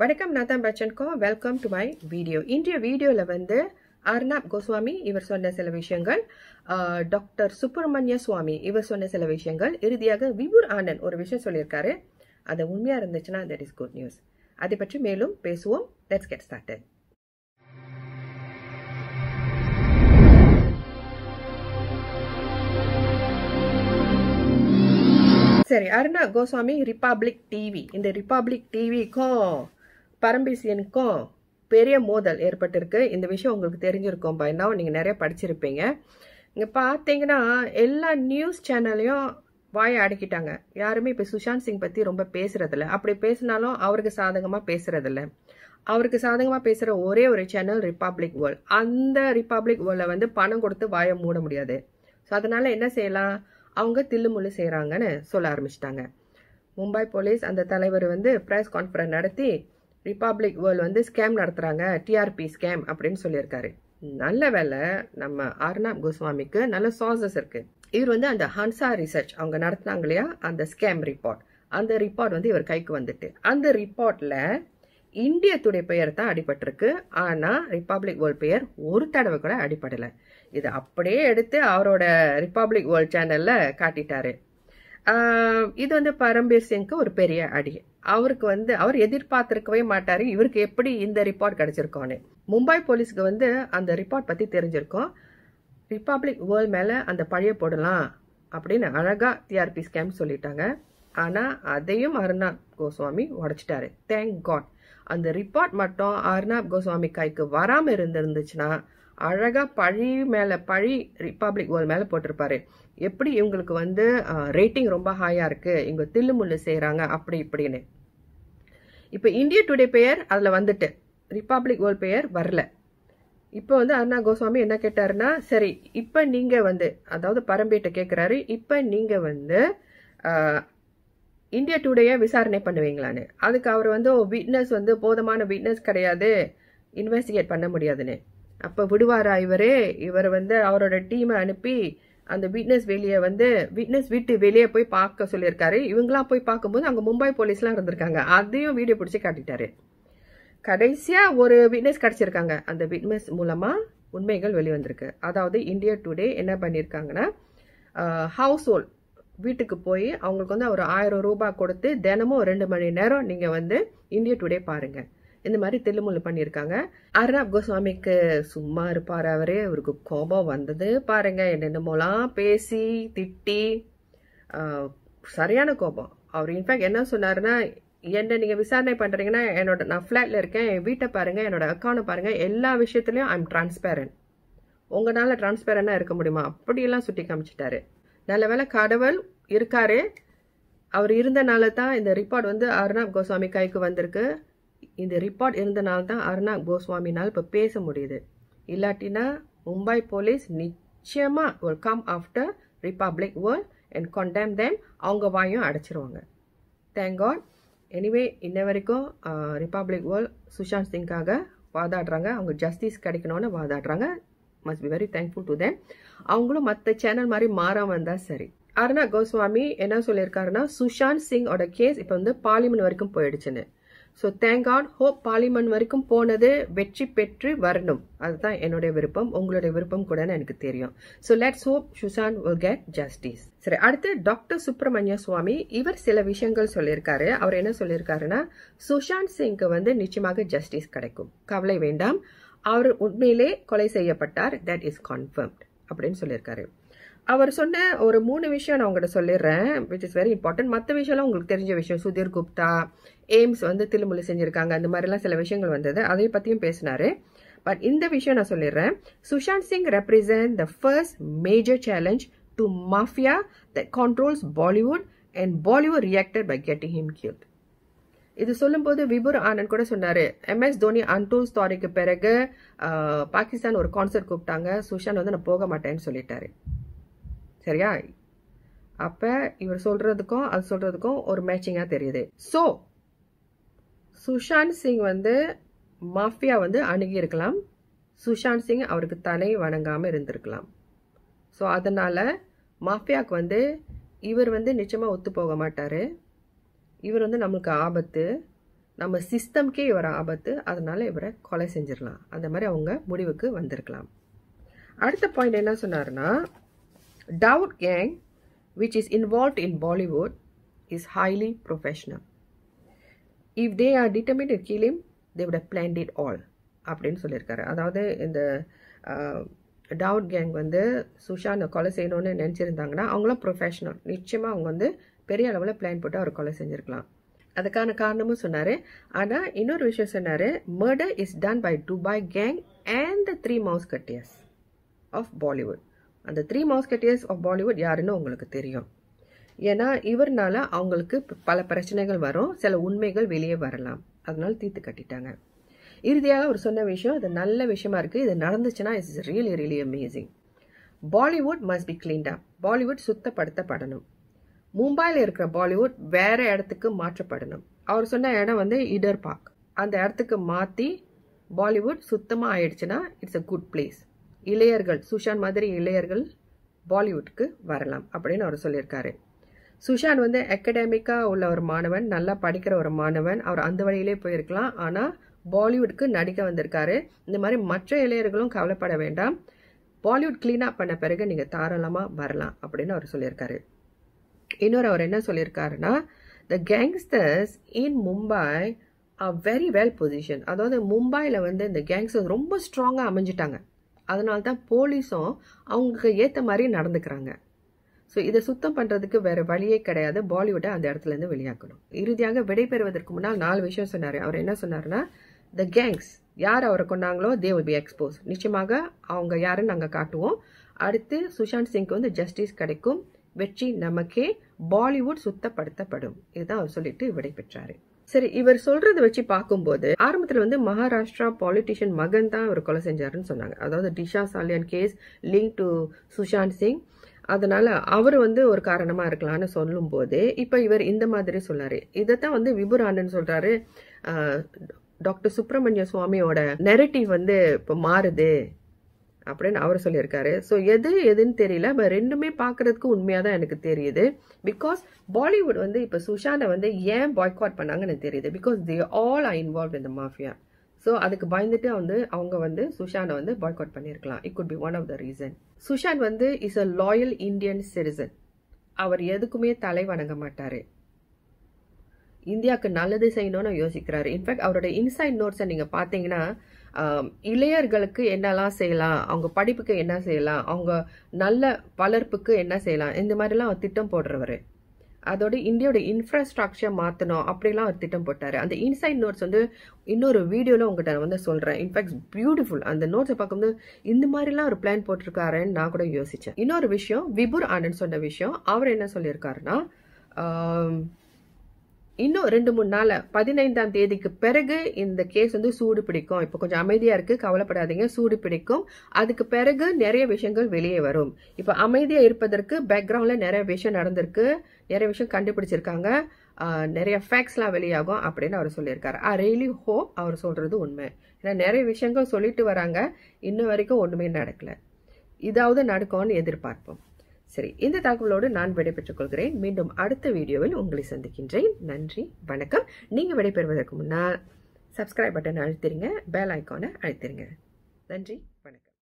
வணக்கம் நான் தான் பச்சன்கோ வெல்கம் டு மை வீடியோ இன்றைய வீடியோவில் வந்து அர்ணாப் கோஸ்வாமி இவர் சொன்ன சில விஷயங்கள் டாக்டர் சுப்பிரமணிய சுவாமி இவர் சொன்ன சில விஷயங்கள் இறுதியாக விபுர் ஆனந்த் ஒரு விஷயம் சொல்லியிருக்காரு அது உண்மையாக இருந்துச்சுன்னா தட் இஸ் குட் நியூஸ் அதை பற்றி மேலும் பேசுவோம் லெட்ஸ் கெட் ஸ்டார்டட் சரி அருணா கோஸ்வாமி ரிப்பப்ளிக் டிவி இந்த ரிப்பப்ளிக் டிவிக்கும் பரம்பிசியனுக்கும் பெரிய மோதல் ஏற்பட்டிருக்கு இந்த விஷயம் உங்களுக்கு தெரிஞ்சிருக்கும் பயந்தா நீங்கள் நிறைய படிச்சிருப்பீங்க இங்கே பார்த்தீங்கன்னா எல்லா நியூஸ் சேனல்லையும் வாயை அடக்கிட்டாங்க யாருமே இப்போ சுஷாந்த் சிங் பற்றி ரொம்ப பேசுறதில்ல அப்படி பேசினாலும் அவருக்கு சாதகமாக பேசுறதில்ல அவருக்கு சாதகமாக பேசுகிற ஒரே ஒரு சேனல் ரிப்பப்ளிக் வேர்ல்ட் அந்த ரிப்பப்ளிக் வேர்ல்டில் வந்து பணம் கொடுத்து வாயை மூட முடியாது ஸோ அதனால் என்ன செய்யலாம் அவங்க தில்லுமுள்ளு செய்கிறாங்கன்னு சொல்ல ஆரம்பிச்சிட்டாங்க மும்பை போலீஸ் அந்த தலைவர் வந்து ப்ரெஸ் கான்ஃபரன்ஸ் நடத்தி ரிப்பப்ளிக் வேர்ல்டு வந்து ஸ்கேம் நடத்துகிறாங்க டிஆர்பி ஸ்கேம் அப்படின்னு சொல்லியிருக்காரு நல்ல வேலை நம்ம அர்ணாப் கோஸ்வாமிக்கு நல்ல சோர்சஸ் இருக்குது இவர் வந்து அந்த ஹன்சா ரிசர்ச் அவங்க நடத்தினாங்க இல்லையா அந்த ஸ்கேம் ரிப்போர்ட் அந்த ரிப்போர்ட் வந்து இவர் கைக்கு வந்துட்டு அந்த ரிப்போர்ட்டில் இந்திய துடை பெயர் தான் அடிபட்டிருக்கு ஆனால் ரிப்பப்ளிக் வேர்ல்டு பெயர் ஒரு தடவை கூட அடிபடலை இதை அப்படியே எடுத்து அவரோட ரிப்பப்ளிக் வேர்ல்டு சேனலில் காட்டிட்டாரு இது வந்து பரம்பீர் சிங்க்கு ஒரு பெரிய அடி அவருக்கு வந்து அவர் எதிர்பார்த்திருக்கவே மாட்டார் இவருக்கு எப்படி இந்த ரிப்போர்ட் கிடச்சிருக்கோன்னு மும்பை போலீஸ்க்கு வந்து அந்த ரிப்போர்ட் பற்றி தெரிஞ்சிருக்கோம் ரிப்பப்ளிக் வேர்ல்ட் மேலே அந்த பழைய போடலாம் அப்படின்னு அழகாக டிஆர்பி ஸ்கேம் சொல்லிட்டாங்க ஆனால் அதையும் அருணாப் கோஸ்வாமி உடச்சிட்டாரு தேங்க் காட் அந்த ரிப்போர்ட் மட்டும் அருணாப் கோஸ்வாமி கைக்கு வராமல் இருந்திருந்துச்சுன்னா அழகாக பழி மேலே பழி ரிப்பப்ளிக் வேர்ல்ட் மேலே போட்டிருப்பாரு எப்படி இவங்களுக்கு வந்து ரேட்டிங் ரொம்ப ஹாயாக இருக்குது இவங்க முல்லு செய்கிறாங்க அப்படி இப்படின்னு இப்போ இந்தியா டுடே பெயர் அதில் வந்துட்டு ரிப்பப்ளிக் வேர்ல்ட் பெயர் வரல இப்போ வந்து அண்ணா கோஸ்வாமி என்ன கேட்டாருன்னா சரி இப்போ நீங்கள் வந்து அதாவது பரம்பேட்டை கேட்குறாரு இப்போ நீங்கள் வந்து இந்தியா டுடேயை விசாரணை பண்ணுவீங்களான்னு அதுக்கு அவர் வந்து விட்னஸ் வந்து போதுமான விட்னஸ் கிடையாது இன்வெஸ்டிகேட் பண்ண முடியாதுன்னு அப்போ விடுவாரா இவரே இவர் வந்து அவரோட டீமை அனுப்பி அந்த விட்னஸ் வெளியே வந்து விட்னஸ் வீட்டு வெளியே போய் பார்க்க சொல்லியிருக்காரு இவங்களாம் போய் பார்க்கும்போது அங்கே மும்பை போலீஸ்லாம் இருந்திருக்காங்க அதையும் வீடியோ பிடிச்சி காட்டிட்டாரு கடைசியாக ஒரு விட்னஸ் கிடச்சிருக்காங்க அந்த விட்னஸ் மூலமாக உண்மைகள் வெளிவந்திருக்கு அதாவது இந்தியா டுடே என்ன பண்ணியிருக்காங்கன்னா ஹவுஸ் ஹோல்ட் வீட்டுக்கு போய் அவங்களுக்கு வந்து ஒரு ஆயிரம் ரூபாய் கொடுத்து தினமும் ரெண்டு மணி நேரம் நீங்கள் வந்து இந்தியா டுடே பாருங்கள் இந்த மாதிரி தெல்லுமுள்ளு பண்ணியிருக்காங்க அர்ணாப் கோஸ்வாமிக்கு சும்மா இருப்பார் அவரே அவருக்கு கோபம் வந்தது பாருங்க என்னென்னமோலாம் பேசி திட்டி சரியான கோபம் அவர் இன்ஃபேக்ட் என்ன சொன்னாருன்னா என்ன நீங்கள் விசாரணை பண்ணுறீங்கன்னா என்னோட நான் ஃப்ளாட்டில் இருக்கேன் என் வீட்டை பாருங்கள் என்னோட அக்கௌண்ட்டை பாருங்கள் எல்லா விஷயத்துலையும் ஐம் டிரான்ஸ்பேரண்ட் உங்களால் டிரான்ஸ்பேரண்டாக இருக்க முடியுமா அப்படியெல்லாம் சுட்டி காமிச்சிட்டாரு நல்ல வேலை கடவுள் இருக்காரு அவர் இருந்தனால தான் இந்த ரிப்போர்ட் வந்து அர்ணாப் கோஸ்வாமி கைக்கு வந்திருக்கு இந்த ரிப்போர்ட் இருந்தனால தான் அருணா கோஸ்வாமினால் இப்போ பேச முடியுது இல்லாட்டினா மும்பை போலீஸ் நிச்சயமாக ஒரு come after Republic world and condemn them அவங்க வாயும் அடைச்சிருவாங்க தேங்க் காட் எனிவே இன்ன வரைக்கும் ரிப்பப்ளிக் வேர்ல்ட் சுஷாந்த் சிங்காக வாதாடுறாங்க அவங்க ஜஸ்டிஸ் கிடைக்கணும்னு வாதாடுறாங்க must be very thankful to them அவங்களும் மற்ற சேனல் மாதிரி மாறாம இருந்தால் சரி அருணா கோஸ்வாமி என்ன சொல்லியிருக்காருன்னா சுஷாந்த் சிங்கோட கேஸ் இப்போ வந்து பார்லிமெண்ட் வரைக்கும் போயிடுச்சுன்னு ஸோ தேங்காட் ஹோப் பாலிமன் வரைக்கும் போனது வெற்றி பெற்று வரணும் அதுதான் என்னுடைய விருப்பம் உங்களுடைய விருப்பம் கூட எனக்கு தெரியும் so let's hope Sushant will get justice சரி அடுத்து டாக்டர் சுப்பிரமணிய சுவாமி இவர் சில விஷயங்கள் சொல்லியிருக்காரு அவர் என்ன சொல்லியிருக்காருன்னா சுஷாந்த் சிங்க்கு வந்து நிச்சயமாக ஜஸ்டிஸ் கிடைக்கும் கவலை வேண்டாம் அவர் உண்மையிலே கொலை செய்யப்பட்டார் தட் இஸ் கன்ஃபர்ம்ட் அப்படின்னு சொல்லியிருக்காரு அவர் சொன்ன ஒரு மூணு விஷயம் நான் உங்கள்கிட்ட சொல்லிடுறேன் விச் இஸ் வெரி இம்பார்ட்டன்ட் மற்ற விஷயம்லாம் உங்களுக்கு தெரிஞ்ச விஷயம் சுதீர் குப்தா எய்ம்ஸ் வந்து திருமொழி செஞ்சுருக்காங்க அந்த மாதிரிலாம் சில விஷயங்கள் வந்தது அதை பற்றியும் பேசினார் பட் இந்த விஷயம் நான் சொல்லிடுறேன் Sushant Singh represent the first major challenge to mafia the controls Bollywood and Bollywood reacted by getting him cute இது சொல்லும்போது விபுர் ஆனந்த் கூட சொன்னார் எம்எஸ் தோனி அன்டூ ஸ்டாரிக்கு பிறகு பாகிஸ்தான் ஒரு கான்சர்ட் கூப்பிட்டாங்க சுஷாந்த் வந்து நான் போக மாட்டேன்னு சொல்லிட்டாரு சரியா அப்போ இவர் சொல்கிறதுக்கும் அது சொல்கிறதுக்கும் ஒரு மேட்சிங்காக தெரியுது ஸோ சுஷாந்த் சிங் வந்து மாஃபியா வந்து அணுகியிருக்கலாம் சுஷாந்த் சிங் அவருக்கு தலை வணங்காமல் இருந்திருக்கலாம் ஸோ அதனால் மாஃபியாவுக்கு வந்து இவர் வந்து நிச்சயமாக ஒத்து போக மாட்டார் இவர் வந்து நம்மளுக்கு ஆபத்து நம்ம சிஸ்டம்க்கே இவர் ஆபத்து அதனால் இவரை கொலை செஞ்சிடலாம் அந்த மாதிரி அவங்க முடிவுக்கு வந்திருக்கலாம் அடுத்த பாயிண்ட் என்ன சொன்னார்னா Dawood gang, which is involved in Bollywood, is highly professional. If they are determined to kill him, they would have planned it all. அப்படின்னு சொல்லியிருக்காரு அதாவது இந்த டவுட் கேங் வந்து சுஷா அந்த கொலை செய்யணும்னு நினச்சிருந்தாங்கன்னா அவங்களும் ப்ரொஃபஷனல் நிச்சயமாக அவங்க வந்து பெரிய அளவில் பிளான் போட்டு அவர் கொலை செஞ்சுருக்கலாம் அதுக்கான காரணமும் சொன்னார் ஆனால் இன்னொரு விஷயம் சொன்னார் murder is done by Dubai gang and the three musketeers of Bollywood அந்த த்ரீ மாஸ்கெட்டியர்ஸ் ஆஃப் பாலிவுட் யாருன்னு உங்களுக்கு தெரியும் ஏன்னா இவர்னால அவங்களுக்கு பல பிரச்சனைகள் வரும் சில உண்மைகள் வெளியே வரலாம் அதனால தீர்த்து கட்டிட்டாங்க இறுதியாக அவர் சொன்ன விஷயம் இது நல்ல விஷயமா இருக்குது இது நடந்துச்சுன்னா it's really really amazing Bollywood must be கிளீன்டா பாலிவுட் சுத்தப்படுத்தப்படணும் மும்பையில் இருக்கிற பாலிவுட் வேற இடத்துக்கு மாற்றப்படணும் அவர் சொன்ன இடம் வந்து இடர் பார்க் அந்த இடத்துக்கு மாற்றி பாலிவுட் சுத்தமாக ஆயிடுச்சுன்னா இட்ஸ் அ குட் பிளேஸ் இளையர்கள் சுஷான் மாதிரி இளையர்கள் பாலிவுட்க்கு வரலாம் அப்படின்னு அவர் சொல்லியிருக்காரு சுஷான் வந்து அகடமிக்காக உள்ள ஒரு மாணவன் நல்லா படிக்கிற ஒரு மாணவன் அவர் அந்த வழியிலே போயிருக்கலாம் ஆனால் பாலிவுட்க்கு நடிக்க வந்திருக்காரு இந்த மாதிரி மற்ற இளையர்களும் கவலைப்பட வேண்டாம் பாலிவுட் கிளீனாக பண்ண பிறகு நீங்கள் தாராளமாக வரலாம் அப்படின்னு அவர் சொல்லியிருக்காரு இன்னொரு அவர் என்ன சொல்லியிருக்காருன்னா the gangsters in Mumbai a very well position அதாவது மும்பையில் வந்து இந்த கேங்ஸ்டர்ஸ் ரொம்ப ஸ்ட்ராங்காக அமைஞ்சிட்டாங்க அதனால தான் போலீஸும் அவங்களுக்கு ஏற்ற மாதிரி நடந்துக்கிறாங்க ஸோ இதை சுத்தம் பண்ணுறதுக்கு வேறு வழியே கிடையாது பாலிவுட்டை அந்த இடத்துலேருந்து வெளியாக்கணும் இறுதியாக விடைபெறுவதற்கு முன்னால் நாலு விஷயம் சொன்னார் அவர் என்ன சொன்னார்னா த கேங்ஸ் யார் அவரை கொண்டாங்களோ தே வில் பி எக்ஸ்போஸ் நிச்சயமாக அவங்க யாருன்னு நாங்கள் காட்டுவோம் அடுத்து சுஷாந்த் சிங்க்கு வந்து ஜஸ்டிஸ் கிடைக்கும் வெற்றி நமக்கே பாலிவுட் சுத்தப்படுத்தப்படும் இதுதான் அவர் சொல்லிட்டு விடைபெற்றார் சரி இவர் சொல்றதை வச்சு பார்க்கும்போது ஆரம்பத்துல வந்து மகாராஷ்டிரா பாலிட்டிஷியன் மகன் தான் அவர் கொலை செஞ்சாருன்னு சொன்னாங்க அதாவது Disha Salian case link to Sushant Singh அதனால அவர் வந்து ஒரு காரணமா இருக்கலாம்னு சொல்லும் போது இப்ப இவர் இந்த மாதிரி சொல்றாரு இதைத்தான் வந்து விபுராணன் சொல்றாரு டாக்டர் சுப்பிரமணிய சுவாமியோட நெரட்டிவ் வந்து இப்போ மாறுது அப்படின்னு அவர் சொல்லியிருக்காரு ஸோ எது எதுன்னு தெரியல பட் ரெண்டுமே பார்க்குறதுக்கு உண்மையாக தான் எனக்கு தெரியுது பிகாஸ் பாலிவுட் வந்து இப்போ சுஷாந்தை வந்து ஏன் பாய்காட் பண்ணாங்கன்னு எனக்கு தெரியுது because they all are involve இந்த மாஃபியா ஸோ அதுக்கு பயந்துட்டு வந்து அவங்க வந்து சுஷாந்தை வந்து பாய்காட் பண்ணியிருக்கலாம் it could be one of the reason Sushant வந்து is a loyal Indian citizen அவர் எதுக்குமே தலை வணங்க மாட்டார் இந்தியாவுக்கு நல்லது செய்யணும்னு யோசிக்கிறாரு இன்ஃபேக்ட் அவரோட இன்சைட் நோட்ஸை நீங்கள் பார்த்தீங்கன்னா இளையர்களுக்கு என்னெல்லாம் செய்யலாம் அவங்க படிப்புக்கு என்ன செய்யலாம் அவங்க நல்ல வளர்ப்புக்கு என்ன செய்யலாம் இந்த மாதிரிலாம் அவர் திட்டம் போடுறவர் அதோட இந்தியாவோட இன்ஃப்ராஸ்ட்ரக்சர் மாற்றணும் அப்படிலாம் அவர் திட்டம் போட்டார் அந்த இன்சைட் நோட்ஸ் வந்து இன்னொரு வீடியோவில் உங்கள்கிட்ட வந்து சொல்கிறேன் இன்ஃபேக்ட் பியூட்டிஃபுல் அந்த நோட்ஸை பார்க்கும்போது இந்த மாதிரிலாம் ஒரு பிளான் போட்டிருக்காருன்னு நான் கூட யோசித்தேன் இன்னொரு விஷயம் விபுர் ஆனந்த் சொன்ன விஷயம் அவர் என்ன சொல்லியிருக்காருன்னா இன்னும் ரெண்டு மூணு நாளில் பதினைந்தாம் தேதிக்கு பிறகு இந்த கேஸ் வந்து சூடு பிடிக்கும் இப்போ கொஞ்சம் அமைதியாக இருக்குது கவலைப்படாதீங்க சூடு பிடிக்கும் அதுக்கு பிறகு நிறைய விஷயங்கள் வெளியே வரும் இப்போ அமைதியாக இருப்பதற்கு பேக்ரவுண்டில் நிறைய விஷயம் நடந்திருக்கு நிறைய விஷயம் கண்டுபிடிச்சிருக்காங்க நிறைய ஃபேக்ஸ்லாம் வெளியாகும் அப்படின்னு அவர் சொல்லியிருக்காரு ஐ ரியலி ஹோப் அவர் சொல்கிறது உண்மை ஏன்னா நிறைய விஷயங்கள் சொல்லிட்டு வராங்க இன்ன வரைக்கும் ஒன்றுமே நடக்கலை இதாவது நடக்கும்னு எதிர்பார்ப்போம் சரி இந்த தகவலோடு நான் விடைபெற்றுக் கொள்கிறேன் மீண்டும் அடுத்த வீடியோவில் உங்களை சந்திக்கின்றேன் நன்றி வணக்கம் நீங்கள் விடைபெறுவதற்கு முன்னால் சப்ஸ்கிரைப் பட்டன் அழுத்திருங்க பெல் ஐக்கானை அழுத்திருங்க நன்றி